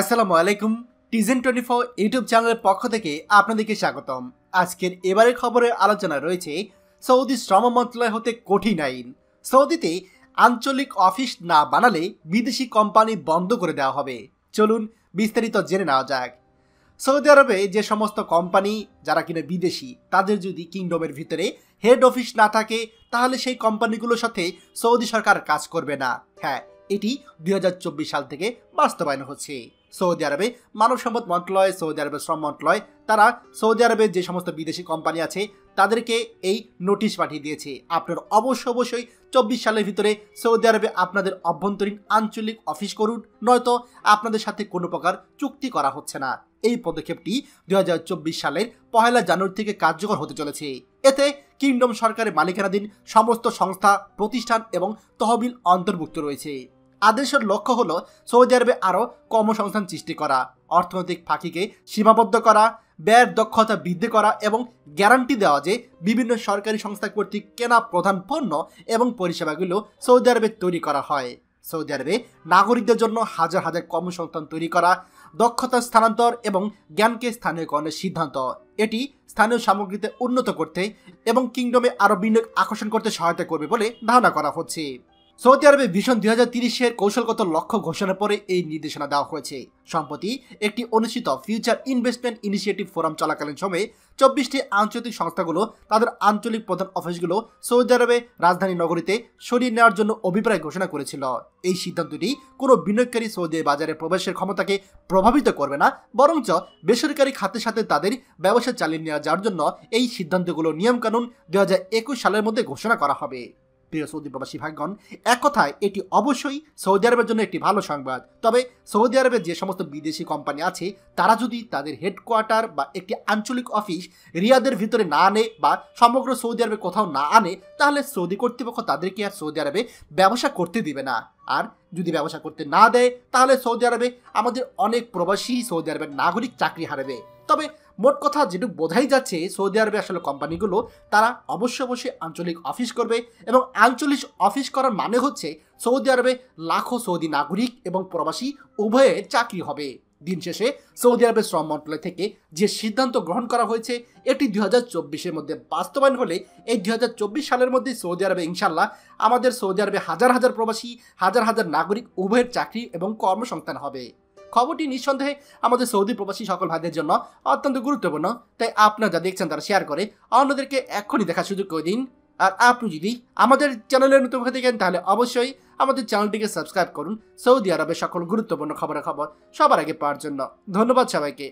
আসসালামু আলাইকুম টিজেন twenty four YouTube চ্যানেলের পক্ষ থেকে আপনাদেরকে স্বাগতম আজকের এবারের খবরের আলোচনা রয়েছে সৌদি শ্রম মন্ত্রণালয় হতে কঠিন আইন সৌদিতে আঞ্চলিক অফিস না বানালে বিদেশি কোম্পানি বন্ধ করে দেওয়া হবে চলুন বিস্তারিত জেনে নেওয়া যাক সৌদি আরবে যে সমস্ত কোম্পানি যারা কিনা বিদেশি তাদের যদি কিংডমের ভিতরে হেড অফিস না থাকে তাহলে সেই কোম্পানিগুলোর সাথে সৌদি সরকার কাজ করবে না হ্যাঁ এটি দুই সাল থেকে বাস্তবায়ন হচ্ছে সৌদি আরবে মানব সম্পদ মন্ত্রণালয় সৌদি আরবের শ্রম মন্ত্রণালয় তারা সৌদি আরবের যে সমস্ত বিদেশি কোম্পানি আছে তাদেরকে এই নোটিশ পাঠিয়ে দিয়েছে আপনার অবশ্য অবশ্যই চব্বিশ সালের ভিতরে সৌদি আরবে আপনাদের অভ্যন্তরীণ আঞ্চলিক অফিস করুন নয়তো আপনাদের সাথে কোনো প্রকার চুক্তি করা হচ্ছে না এই পদক্ষেপটি দুই সালের পহেলা জানুয়ারি থেকে কার্যকর হতে চলেছে এতে কিংডম সরকারের মালিকানাধীন সমস্ত সংস্থা প্রতিষ্ঠান এবং তহবিল অন্তর্ভুক্ত রয়েছে আদেশের লক্ষ্য হল সৌদি আরবে আরও কর্মসংস্থান সৃষ্টি করা অর্থনৈতিক ফাঁকিকে সীমাবদ্ধ করা ব্যয়ের দক্ষতা বৃদ্ধি করা এবং গ্যারান্টি দেওয়া যে বিভিন্ন সরকারি সংস্থা কর্তৃক কেনা প্রধান পণ্য এবং পরিষেবাগুলো সৌদি আরবে তৈরি করা হয় সৌদি আরবে নাগরিকদের জন্য হাজার হাজার কর্মসংস্থান তৈরি করা দক্ষতা স্থানান্তর এবং জ্ঞানকে স্থানীয়করণের সিদ্ধান্ত এটি স্থানীয় সামগ্রীতে উন্নত করতে এবং কিংডমে আরও বিনিয়োগ আকর্ষণ করতে সহায়তা করবে বলে ধারণা করা হচ্ছে সৌদি আরবে ভীষণ দুই হাজার তিরিশের কৌশলগত লক্ষ্য ঘোষণার পরে এই নির্দেশনা দেওয়া হয়েছে সম্প্রতি একটি অনুষ্ঠিত ফিউচার ইনভেস্টমেন্ট ইনিশিয়েটিভ ফোরাম চলাকালীন সময়ে চব্বিশটি আঞ্চলিক সংস্থাগুলো তাদের আঞ্চলিক প্রধান অফিসগুলো সৌদি আরবে রাজধানী নগরীতে সরিয়ে নেওয়ার জন্য অভিপ্রায় ঘোষণা করেছিল এই সিদ্ধান্তটি কোনো বিনিয়োগকারী সৌদি বাজারে প্রবেশের ক্ষমতাকে প্রভাবিত করবে না বরঞ্চ বেসরকারি খাতের সাথে তাদের ব্যবসা চালিয়ে নেওয়া যাওয়ার জন্য এই সিদ্ধান্তগুলো নিয়মকানুন দু হাজার সালের মধ্যে ঘোষণা করা হবে প্রিয় সৌদি প্রবাসী ভাইগণ এক কথায় এটি অবশ্যই সৌদি আরবের জন্য একটি ভালো সংবাদ তবে সৌদি আরবে যে সমস্ত বিদেশি কোম্পানি আছে তারা যদি তাদের হেডকোয়ার্টার বা একটি আঞ্চলিক অফিস রিয়াদের ভিতরে না আনে বা সমগ্র সৌদি আরবে কোথাও না আনে তাহলে সৌদি কর্তৃপক্ষ তাদেরকে আর সৌদি আরবে ব্যবসা করতে দিবে না আর যদি ব্যবসা করতে না দেয় তাহলে সৌদি আরবে আমাদের অনেক প্রবাসী সৌদি আরবের নাগরিক চাকরি হারাবে তবে মোট কথা যেটুকু বোঝাই যাচ্ছে সৌদি আরবে আসলে কোম্পানিগুলো তারা অবশ্য অবশ্যই আঞ্চলিক অফিস করবে এবং আঞ্চলিক অফিস করার মানে হচ্ছে সৌদি আরবে লাখো সৌদি নাগরিক এবং প্রবাসী উভয়ে চাকরি হবে দিন শেষে সৌদি আরবের শ্রম মন্ত্রণালয় থেকে যে সিদ্ধান্ত গ্রহণ করা হয়েছে এটি দু হাজার চব্বিশের মধ্যে বাস্তবায়ন হলে এই দু হাজার চব্বিশ সালের মধ্যে সৌদি আরবে ইনশাল্লাহ আমাদের সৌদি আরবে হাজার হাজার প্রবাসী হাজার হাজার নাগরিক উভয়ের চাকরি এবং কর্মসংস্থান হবে খবরটি নিঃসন্দেহে আমাদের সৌদি প্রবাসী সকল ভাইদের জন্য অত্যন্ত গুরুত্বপূর্ণ তাই আপনারা যা দেখছেন তারা শেয়ার করে অন্যদেরকে এখনই দেখার সুযোগ করে দিন আর আপনি যদি আমাদের চ্যানেলের নতুন হয়ে থাকেন তাহলে অবশ্যই আমাদের চ্যানেলটিকে সাবস্ক্রাইব করুন সৌদি আরবের সকল গুরুত্বপূর্ণ খবরের খবর সবার আগে পাওয়ার জন্য ধন্যবাদ সবাইকে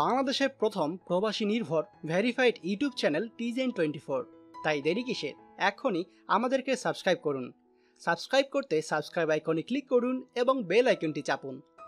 বাংলাদেশের প্রথম প্রবাসী নির্ভর ভেরিফাইড ইউটিউব চ্যানেল টিজেন টোয়েন্টি ফোর তাই দেরি কিসে এখনই আমাদেরকে সাবস্ক্রাইব করুন সাবস্ক্রাইব করতে সাবস্ক্রাইব আইকনে ক্লিক করুন এবং বেল আইকনটি চাপুন